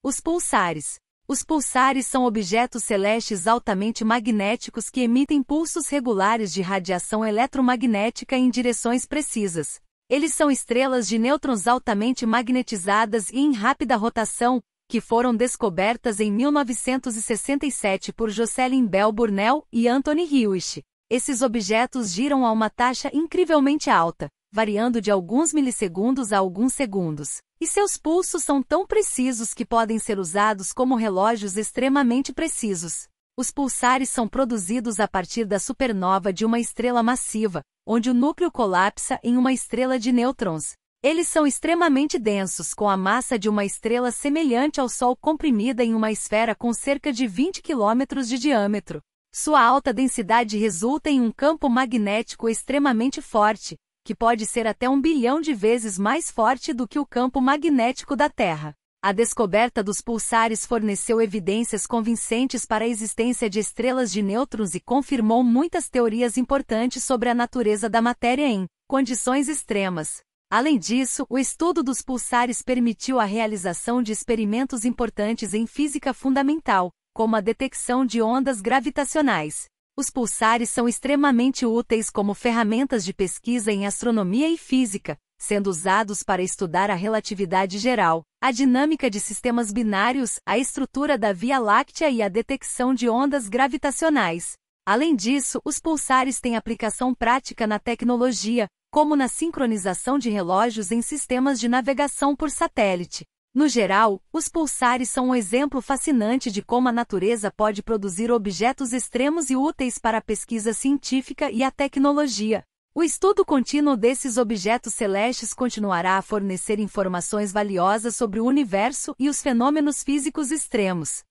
Os pulsares. Os pulsares são objetos celestes altamente magnéticos que emitem pulsos regulares de radiação eletromagnética em direções precisas. Eles são estrelas de nêutrons altamente magnetizadas e em rápida rotação, que foram descobertas em 1967 por Jocelyn Bell Burnell e Anthony Hewish. Esses objetos giram a uma taxa incrivelmente alta, variando de alguns milissegundos a alguns segundos, e seus pulsos são tão precisos que podem ser usados como relógios extremamente precisos. Os pulsares são produzidos a partir da supernova de uma estrela massiva, onde o núcleo colapsa em uma estrela de nêutrons. Eles são extremamente densos, com a massa de uma estrela semelhante ao Sol comprimida em uma esfera com cerca de 20 km de diâmetro. Sua alta densidade resulta em um campo magnético extremamente forte, que pode ser até um bilhão de vezes mais forte do que o campo magnético da Terra. A descoberta dos pulsares forneceu evidências convincentes para a existência de estrelas de nêutrons e confirmou muitas teorias importantes sobre a natureza da matéria em condições extremas. Além disso, o estudo dos pulsares permitiu a realização de experimentos importantes em física fundamental, como a detecção de ondas gravitacionais. Os pulsares são extremamente úteis como ferramentas de pesquisa em astronomia e física, sendo usados para estudar a relatividade geral, a dinâmica de sistemas binários, a estrutura da Via Láctea e a detecção de ondas gravitacionais. Além disso, os pulsares têm aplicação prática na tecnologia, como na sincronização de relógios em sistemas de navegação por satélite. No geral, os pulsares são um exemplo fascinante de como a natureza pode produzir objetos extremos e úteis para a pesquisa científica e a tecnologia. O estudo contínuo desses objetos celestes continuará a fornecer informações valiosas sobre o universo e os fenômenos físicos extremos.